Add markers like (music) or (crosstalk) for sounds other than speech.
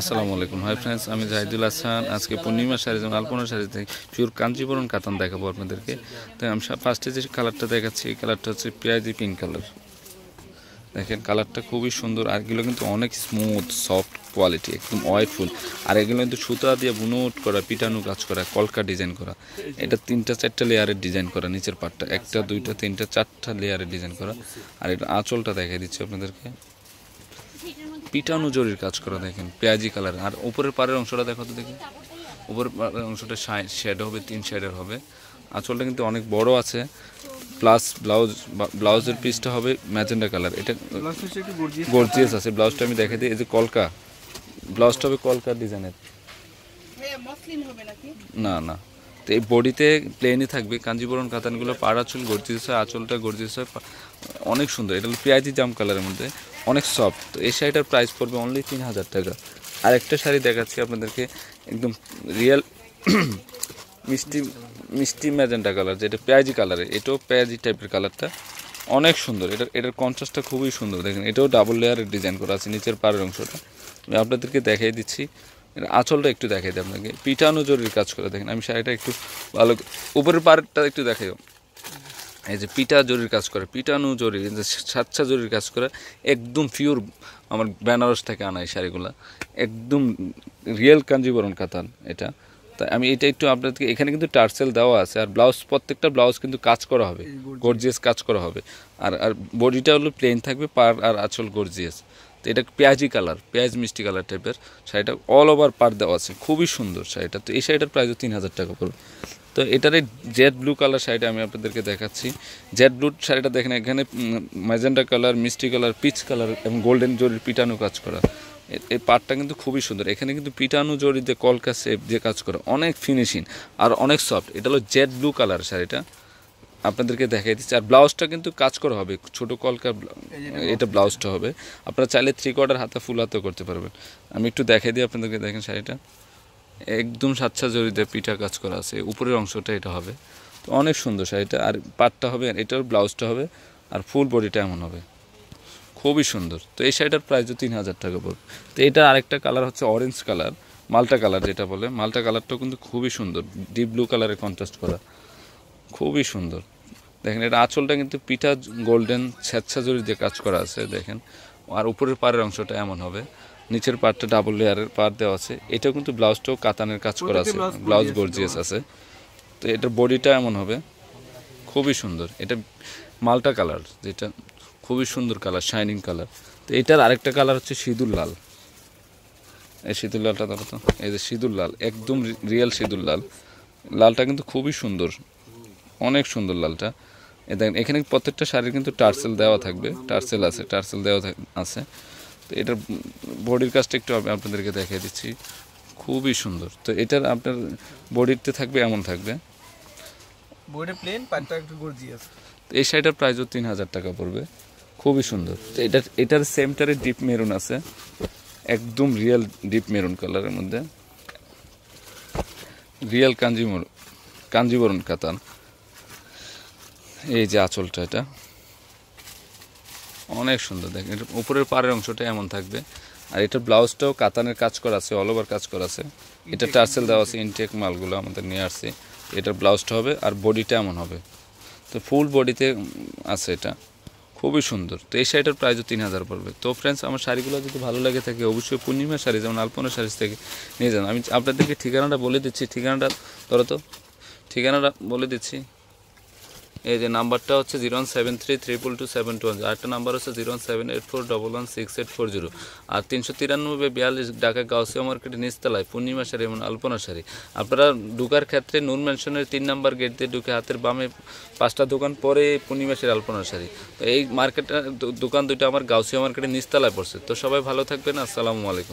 আসসালামু আলাইকুম hi friends আমি জাহিদুল হাসান আজকে পূর্ণিমা শাড়ি যেমন আলপনা শাড়ি থেকে পিওর কাঞ্জিবরণ কাতান দেখাবো আপনাদেরকে তো আমি ফার্স্টে যে কালারটা দেখাচ্ছি এই কালারটা হচ্ছে পেঁয়াজি পিঙ্ক কালার দেখেন কালারটা খুবই সুন্দর আর এগুলো কিন্তু অনেক স্মুথ সফট কোয়ালিটি একদম ওয়েটফুল আর এগুলো কিন্তু সুতা দিয়ে বুনোট করা পিটানো কাজ করা কলকা ডিজাইন করা এটা তিনটা চারটা লেয়ারের ডিজাইন করা নিচের পাটটা একটা দুইটা তিনটা চারটা লেয়ারের ডিজাইন করা আর এটা আঁচলটা দেখাই দিচ্ছি আপনাদেরকে পিটানো জরির কাজ করা দেখেন পেঁয়াজি কালার আর উপরের পাড়ের অংশটা দেখো তো দেখি উপরের পাড়ের অংশটা শেড হবে তিন শেডের হবে আঁচলটা কিন্তু অনেক বড় আছে প্লাস ব্লাউজ ব্লাউজের পিসটা হবে ম্যাজেন্ডা কালার এটা গর্জিয়াস আছে ব্লাউজটা আমি দেখে দিই এই যে কলকা ব্লাউজটা হবে কলকা ডিজাইনের হ্যাঁ, না না তো এই বডিতে প্লেনই থাকবে কাঞ্জিবরণ কাতানগুলো পাড়া চুল গর্জিস হয় আঁচলটা গর্জিস হয় অনেক সুন্দর এটা হলো পেঁয়াজি জাম কালারের মধ্যে অনেক সফট তো এই শাড়িটার প্রাইস পড়বে অনলি তিন হাজার টাকা আর একটা শাড়ি দেখাচ্ছি আপনাদেরকে একদম রিয়েল (clears throat) মিষ্টি মিষ্টি ম্যাজেন্টা কালার যেটা পেঁয়াজি কালারে এটাও পেঁয়াজি টাইপের কালারটা অনেক সুন্দর এটা এটার কন্ট্রাস্টটা খুবই সুন্দর দেখেন এটাও ডাবল লেয়ারের ডিজাইন করা আছে নিচের পাড়ের অংশটা আমি আপনাদেরকে দেখাই দিচ্ছি আঁচলটা একটু দেখাই দিই আপনাকে পিঠানো জরুরি কাজ করে দেখেন আমি শাড়িটা একটু ভালো উপরের পারটা একটু দেখাই এই যে পিঠা জরির কাজ করে পিঠানো জরির যে স্বাচ্ছা জরির কাজ করে একদম পিওর আমার বেনারস থেকে আনা এই শাড়িগুলো একদম রিয়েল কাঞ্জিবরণ কাতান এটা তাই আমি এটা একটু আপনাদেরকে এখানে কিন্তু টার্সেল দেওয়া আছে আর ব্লাউজ প্রত্যেকটা ব্লাউজ কিন্তু কাজ করা হবে গর্জিয়াস কাজ করা হবে আর আর বডিটা হলো প্লেন থাকবে পার আর আঁচল গর্জিয়াস তো এটা পেঁয়াজি কালার পেঁয়াজ মিষ্টি কালার টাইপের শাড়িটা অল ওভার পার দেওয়া আছে খুবই সুন্দর শাড়িটা তো এই শাড়িটার প্রাইসও তিন হাজার টাকা পড়বে তো এটার এই জেড ব্লু কালার শাড়িটা আমি আপনাদেরকে দেখাচ্ছি জেড ব্লু শাড়িটা দেখেন এখানে ম্যাজেন্ডা কালার মিষ্টি কালার পিচ কালার এবং গোল্ডেন জরির পিটানো কাজ করা এই পাটটা কিন্তু খুবই সুন্দর এখানে কিন্তু পিটানো জরিতে কলকা সেপ যে কাজ করে অনেক ফিনিশিং আর অনেক সফট এটা হলো জেড ব্লু কালার শাড়িটা আপনাদেরকে দেখাই দিচ্ছি আর ব্লাউজটা কিন্তু কাজ করা হবে ছোট কলকার এটা ব্লাউজটা হবে আপনারা চাইলে থ্রি কোয়ার্টার হাতে ফুল হাতে করতে পারবেন আমি একটু দেখাই দিই আপনাদেরকে দেখেন শাড়িটা একদম সাচ্ছা জড়িতে পিঠা কাজ করা আছে উপরের অংশটা এটা হবে তো অনেক সুন্দর শাড়িটা আর পাটটা হবে আর এটার ব্লাউজটা হবে আর ফুল বডিটা এমন হবে খুবই সুন্দর তো এই শাড়িটার প্রাইসও তিন হাজার টাকা পড়বে তো এটা আরেকটা কালার হচ্ছে অরেঞ্জ কালার মাল্টা কালার যেটা বলে মাল্টা কালারটাও কিন্তু খুবই সুন্দর ডিপ ব্লু কালারে কন্ট্রাস্ট করা খুবই সুন্দর দেখেন এটা আঁচলটা কিন্তু পিঠা গোল্ডেন স্বেচ্ছাজরি দিয়ে কাজ করা আছে দেখেন আর উপরের পাড়ের অংশটা এমন হবে নিচের পাটটা ডাবল লেয়ারের পাড় দেওয়া আছে এটাও কিন্তু ব্লাউজটাও কাতানের কাজ করা আছে ব্লাউজ গর্জিয়াস আছে তো এটার বডিটা এমন হবে খুবই সুন্দর এটা মালটা কালার যেটা খুবই সুন্দর কালার শাইনিং কালার তো এটার আরেকটা কালার হচ্ছে সিঁদুর লাল এই সিঁদুর লালটা ধরো তো এই যে সিঁদুর লাল একদম রিয়েল সিঁদুর লাল লালটা কিন্তু খুবই সুন্দর অনেক সুন্দর লালটা দেখেন এখানে প্রত্যেকটা শাড়ির কিন্তু টার্সেল দেওয়া থাকবে টার্সেল আছে টার্সেল দেওয়া আছে তো এটার বডির কাজটা একটু আমি আপনাদেরকে দেখিয়ে দিচ্ছি খুবই সুন্দর তো এটার আপনার বডিতে থাকবে এমন থাকবে বডি প্লেন একটু এই শাড়িটার প্রাইসও তিন হাজার টাকা পড়বে খুবই সুন্দর তো এটার এটার সেমটারে ডিপ মেরুন আছে একদম রিয়েল ডিপ মেরুন কালারের মধ্যে রিয়েল কাঞ্জিমর কাঞ্জিবরণ কাতান এই যে আঁচলটা এটা অনেক সুন্দর দেখেন এটা উপরের পাড়ের অংশটা এমন থাকবে আর এটার ব্লাউজটাও কাতানের কাজ করা আছে অল ওভার কাজ করা আছে এটা টার্সেল দেওয়া আছে ইনটেক মালগুলো আমাদের নিয়ে আসছে এটার ব্লাউজটা হবে আর বডিটা এমন হবে তো ফুল বডিতে আছে এটা খুবই সুন্দর তো এই শাড়িটার প্রাইসও তিন হাজার পড়বে তো ফ্রেন্ডস আমার শাড়িগুলো যদি ভালো লাগে থাকে অবশ্যই পূর্ণিমা শাড়ি যেমন আলপনা শাড়ি থেকে নিয়ে যান আমি আপনাদেরকে ঠিকানাটা বলে দিচ্ছি ঠিকানাটা ধরো তো ঠিকানাটা বলে দিচ্ছি এই যে নাম্বারটা হচ্ছে zero one seven three triple two seven আরেকটা নাম্বার হচ্ছে zero one seven eight four double one six four zero আর তিনশো তিরানব্বই বিয়াল্লিশ ঢাকা গাউসিয়া মার্কেটের নিচতলায় পূর্ণিমা সারি এবং আলপনা সারি আপনারা ঢুকার ক্ষেত্রে নুন ম্যানশনের তিন নাম্বার গেট দিয়ে ঢুকে হাতের বামে পাঁচটা দোকান পরে পূর্ণিমা সারি আলপনা সারি তো এই মার্কেটের দোকান দুইটা আমার গাউসিয়া মার্কেটের নিচতলায় পড়ছে তো সবাই ভালো থাকবেন আসসালামু আলাইকুম